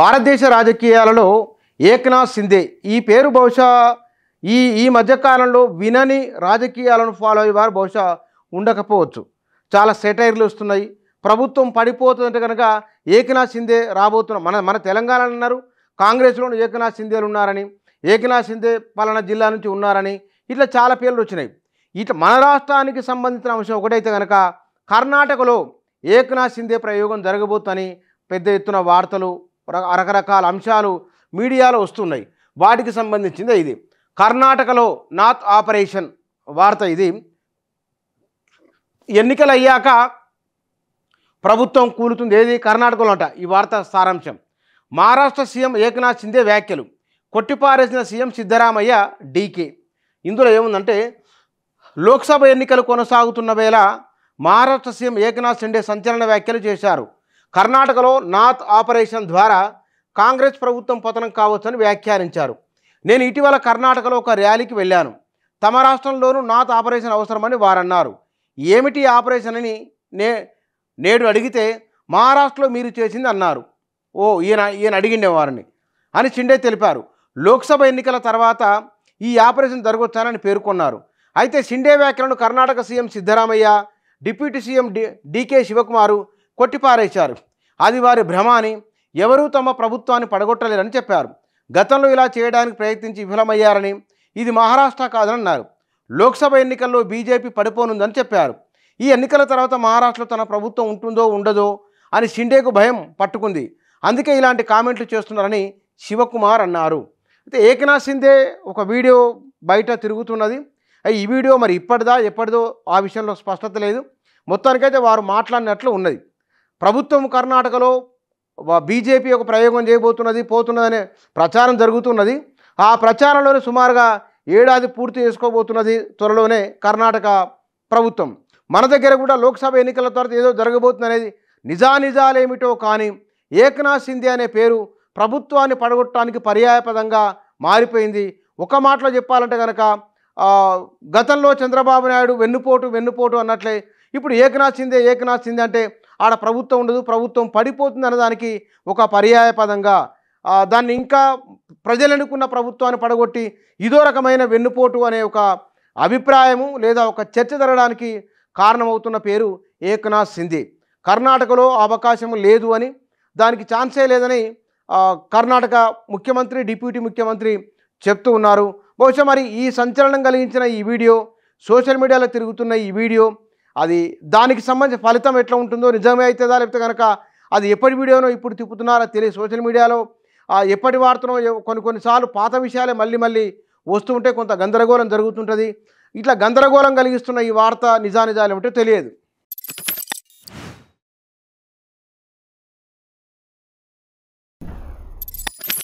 భారతదేశ రాజకీయాలలో ఏకనాథ్ సింధే ఈ పేరు బహుశా ఈ ఈ మధ్యకాలంలో వినని రాజకీయాలను ఫాలో అయ్యే వారు బహుశా ఉండకపోవచ్చు చాలా సెటైర్లు వస్తున్నాయి ప్రభుత్వం పడిపోతుందంటే కనుక ఏకనాథ్ సింధే రాబోతున్న మన మన తెలంగాణ అన్నారు కాంగ్రెస్లో ఏకనాథ్ సింధేలు ఉన్నారని ఏకనాథ్ సింధే పలానా జిల్లా నుంచి ఉన్నారని ఇట్లా చాలా పేర్లు వచ్చినాయి ఇట్లా మన రాష్ట్రానికి సంబంధించిన అంశం ఒకటైతే కనుక కర్ణాటకలో ఏకనాథ్ సింధే ప్రయోగం జరగబోతుందని పెద్ద ఎత్తున వార్తలు రకరకాల అంశాలు మీడియాలో వస్తున్నాయి వాటికి సంబంధించింది ఇది కర్ణాటకలో నాత్ ఆపరేషన్ వార్త ఇది ఎన్నికలు అయ్యాక ప్రభుత్వం కూలుతుంది ఏది కర్ణాటకలో అంట ఈ వార్త సారాంశం మహారాష్ట్ర సీఎం ఏకనాథ్ సిందే వ్యాఖ్యలు కొట్టిపారేసిన సీఎం సిద్ధరామయ్య డీకే ఇందులో ఏముందంటే లోక్సభ ఎన్నికలు కొనసాగుతున్న వేళ మహారాష్ట్ర సీఎం ఏకనాథ్ సిండే సంచలన వ్యాఖ్యలు చేశారు కర్ణాటకలో నాత్ ఆపరేషన్ ద్వారా కాంగ్రెస్ ప్రభుత్వం పతనం కావచ్చని వ్యాఖ్యానించారు నేను ఇటీవల కర్ణాటకలో ఒక ర్యాలీకి వెళ్ళాను తమ రాష్ట్రంలోనూ నాత్ ఆపరేషన్ అవసరమని వారన్నారు ఏమిటి ఆపరేషన్ అని నే నేడు అడిగితే మహారాష్ట్రలో మీరు చేసింది అన్నారు ఓ ఈయన ఈయన అడిగిండే వారిని అని చిండే తెలిపారు లోక్సభ ఎన్నికల తర్వాత ఈ ఆపరేషన్ జరగొచ్చానని పేర్కొన్నారు అయితే షిండే వ్యాఖ్యలను Karnataka CM Siddaramaiah deputy CM D DK Shivakumar కొట్టిపారేశారు అది వారి భ్రమ అని ఎవరూ తమ ప్రభుత్వాన్ని పడగొట్టలేరని చెప్పారు గతంలో ఇలా చేయడానికి ప్రయత్నించి విఫలమయ్యారని ఇది మహారాష్ట్ర కాదనన్నారు లోక్సభ ఎన్నికల్లో బీజేపీ పడిపోనుందని చెప్పారు ఈ ఎన్నికల తర్వాత మహారాష్ట్రలో తన ప్రభుత్వం ఉంటుందో ఉండదో అని షిండేకు భయం పట్టుకుంది అందుకే ఇలాంటి కామెంట్లు చేస్తున్నారని శివకుమార్ అన్నారు అయితే ఏకనాథ్ సిందే ఒక వీడియో బయట తిరుగుతున్నది ఈ వీడియో మరి ఇప్పటిదా ఎప్పటిదో ఆ విషయంలో స్పష్టత లేదు మొత్తానికైతే వారు మాట్లాడినట్లు ఉన్నది ప్రభుత్వం కర్ణాటకలో బీజేపీ ఒక ప్రయోగం చేయబోతున్నది పోతున్నదనే ప్రచారం జరుగుతున్నది ఆ ప్రచారంలోనే సుమారుగా ఏడాది పూర్తి చేసుకోబోతున్నది త్వరలోనే కర్ణాటక ప్రభుత్వం మన దగ్గర కూడా లోక్సభ ఎన్నికల తర్వాత ఏదో జరగబోతుంది అనేది నిజానిజాలేమిటో కానీ ఏకనాథ్ సింధే అనే పేరు ప్రభుత్వాన్ని పడగొట్టడానికి పర్యాయపదంగా మారిపోయింది ఒక మాటలో చెప్పాలంటే కనుక గతంలో చంద్రబాబు నాయుడు వెన్నుపోటు వెన్నుపోటు అన్నట్లే ఇప్పుడు ఏకనాథ్ సింధే ఏకనాథ్ సింధే అంటే ఆడ ప్రభుత్వం ఉండదు ప్రభుత్వం పడిపోతుంది అన్నదానికి ఒక పర్యాయ పదంగా దాన్ని ఇంకా ప్రజలు అనుకున్న ప్రభుత్వాన్ని పడగొట్టి ఇదో రకమైన వెన్నుపోటు అనే ఒక అభిప్రాయము లేదా ఒక చర్చ జరగడానికి కారణమవుతున్న పేరు ఏకనాథ్ సింధే కర్ణాటకలో అవకాశం లేదు అని దానికి ఛాన్సే లేదని కర్ణాటక ముఖ్యమంత్రి డిప్యూటీ ముఖ్యమంత్రి చెప్తూ ఉన్నారు బహుశా మరి ఈ సంచలనం కలిగించిన ఈ వీడియో సోషల్ మీడియాలో తిరుగుతున్న ఈ వీడియో అది దానికి సంబంధించి ఫలితం ఎట్లా ఉంటుందో నిజమే అవుతుందా లేకపోతే కనుక అది ఎప్పటి వీడియోనో ఇప్పుడు తిప్పుతున్నారో తెలియదు సోషల్ మీడియాలో ఎప్పటి వార్తనో కొన్ని కొన్నిసార్లు పాత విషయాలే మళ్ళీ మళ్ళీ వస్తూ ఉంటే కొంత గందరగోళం జరుగుతుంటుంది ఇట్లా గందరగోళం కలిగిస్తున్న ఈ వార్త నిజానిజాలు ఏమిటో తెలియదు